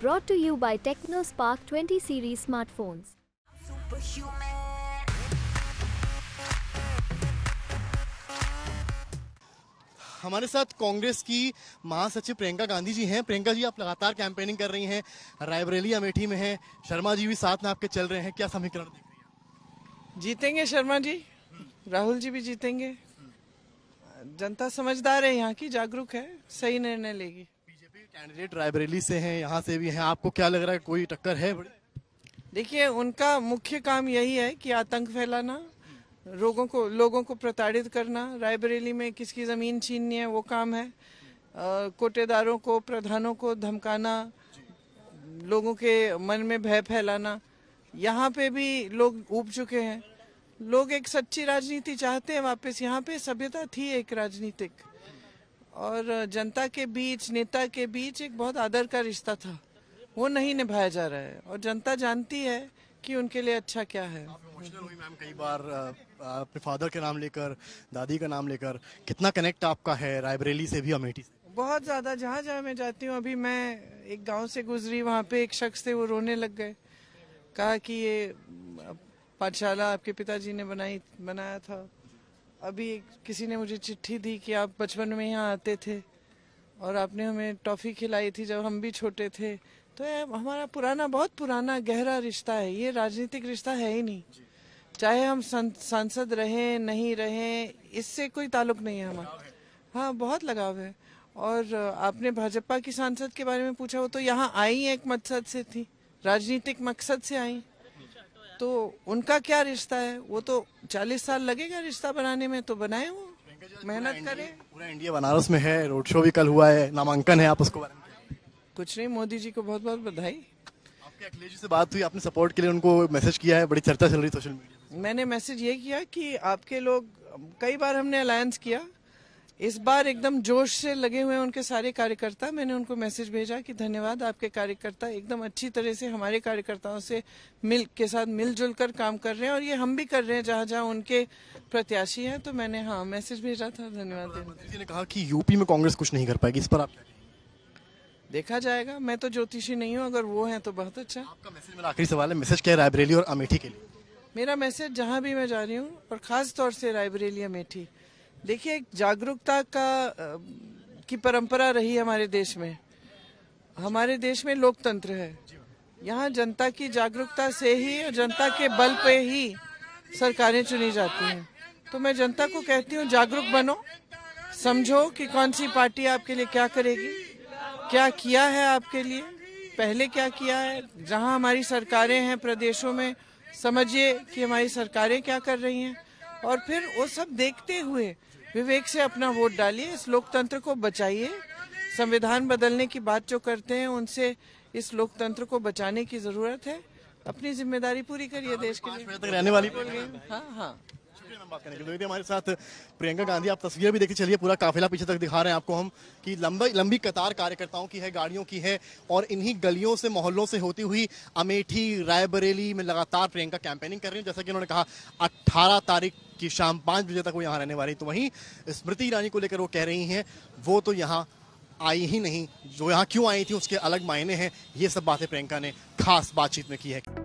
brought to you by Spark 20 series smartphones. हमारे साथ कांग्रेस की महासचिव प्रियंका गांधी जी हैं प्रियंका जी आप लगातार कैंपेनिंग कर रही हैं रायबरेली अमेठी में हैं शर्मा जी भी साथ में आपके चल रहे हैं क्या समीकरण देख रही हैं जीतेंगे शर्मा जी राहुल जी भी जीतेंगे जनता समझदार है यहाँ की जागरूक है सही निर्णय लेगी कैंडिडेट रायबरेली से हैं यहाँ से भी हैं आपको क्या लग रहा है कोई टक्कर है देखिए उनका मुख्य काम यही है कि आतंक फैलाना लोगों को लोगों को प्रताड़ित करना रायबरेली में किसकी ज़मीन छीननी है वो काम है कोटेदारों को प्रधानों को धमकाना लोगों के मन में भय फैलाना यहाँ पे भी लोग उब चुके हैं लोग एक सच्ची राजनीति चाहते हैं वापस यहाँ पे सभ्यता थी एक राजनीतिक और जनता के बीच नेता के बीच एक बहुत आदर का रिश्ता था वो नहीं निभाया जा रहा है और जनता जानती है कि उनके लिए अच्छा क्या है मैम कई बार अपने फादर के नाम लेकर दादी का नाम लेकर कितना कनेक्ट आपका है रायबरेली से भी अमेठी से बहुत ज़्यादा जहाँ जहाँ मैं जाती हूँ अभी मैं एक गांव से गुजरी वहाँ पे एक शख्स थे वो रोने लग गए कहा कि ये पाठशाला आपके पिताजी ने बनाई बनाया था अभी किसी ने मुझे चिट्ठी दी कि आप बचपन में यहाँ आते थे और आपने हमें टॉफ़ी खिलाई थी जब हम भी छोटे थे तो हमारा पुराना बहुत पुराना गहरा रिश्ता है ये राजनीतिक रिश्ता है ही नहीं चाहे हम सांसद रहें नहीं रहें इससे कोई ताल्लुक नहीं है हमारा हाँ बहुत लगाव है और आपने भाजपा की सांसद के बारे में पूछा वो तो यहाँ आई एक मकसद से थी राजनीतिक मकसद से आई तो उनका क्या रिश्ता है वो तो चालीस साल लगेगा रिश्ता बनाने में तो बनाए वो मेहनत करे पूरा इंडिया बनारस में है रोड शो भी कल हुआ है नामांकन है आप उसको कुछ नहीं मोदी जी को बहुत बहुत बधाई आपके अखिलेश जी से बात हुई आपने सपोर्ट के लिए उनको मैसेज किया है बड़ी चर्चा चल रही सोशल मीडिया मैंने मैसेज ये किया कि आपके लोग कई बार हमने अलायंस किया इस बार एकदम जोश से लगे हुए उनके सारे कार्यकर्ता मैंने उनको मैसेज भेजा कि धन्यवाद आपके कार्यकर्ता एकदम अच्छी तरह से हमारे कार्यकर्ताओं से मिल के साथ मिलजुल कर काम कर रहे हैं और ये हम भी कर रहे हैं जहाँ जहाँ उनके प्रत्याशी हैं तो मैंने हाँ मैसेज भेजा था धन्यवाद ने कहा कि यूपी में कांग्रेस कुछ नहीं कर पाएगी इस पर आप देखा जाएगा मैं तो ज्योतिषी नहीं हूँ अगर वो है तो बहुत अच्छा आखिरी सवाल है मैसेज क्या है रायबरेली और अमेठी के लिए मेरा मैसेज जहाँ भी मैं जा रही हूँ और खास तौर से रायबरेली अमेठी देखिए एक जागरूकता का की परंपरा रही हमारे देश में हमारे देश में लोकतंत्र है यहाँ जनता की जागरूकता से ही और जनता के बल पे ही सरकारें चुनी जाती हैं तो मैं जनता को कहती हूँ जागरूक बनो समझो कि कौन सी पार्टी आपके लिए क्या करेगी क्या किया है आपके लिए पहले क्या किया है जहाँ हमारी सरकारें हैं प्रदेशों में समझिए कि हमारी सरकारें क्या कर रही हैं और फिर वो सब देखते हुए विवेक से अपना वोट डालिए इस लोकतंत्र को बचाइए संविधान बदलने की बात जो करते हैं उनसे इस लोकतंत्र को बचाने की जरूरत है अपनी जिम्मेदारी पूरी करिए देश के लिए तक रहने वाली हाँ हाँ तो हमारे साथ प्रियंका गांधी आप तस्वीर भी देखिए चलिए पूरा काफिला पीछे तक दिखा रहे हैं आपको हम कि लंबी लंबी कतार कार्यकर्ताओं की है गाड़ियों की है और इन्हीं गलियों से मोहल्लों से होती हुई अमेठी रायबरेली में लगातार प्रियंका कैंपेनिंग कर रही है जैसा कि उन्होंने कहा अट्ठारह तारीख कि शाम पाँच बजे तक वो यहाँ रहने वाली तो वहीं स्मृति ईरानी को लेकर वो कह रही हैं वो तो यहाँ आई ही नहीं जो यहाँ क्यों आई थी उसके अलग मायने हैं ये सब बातें प्रियंका ने खास बातचीत में की है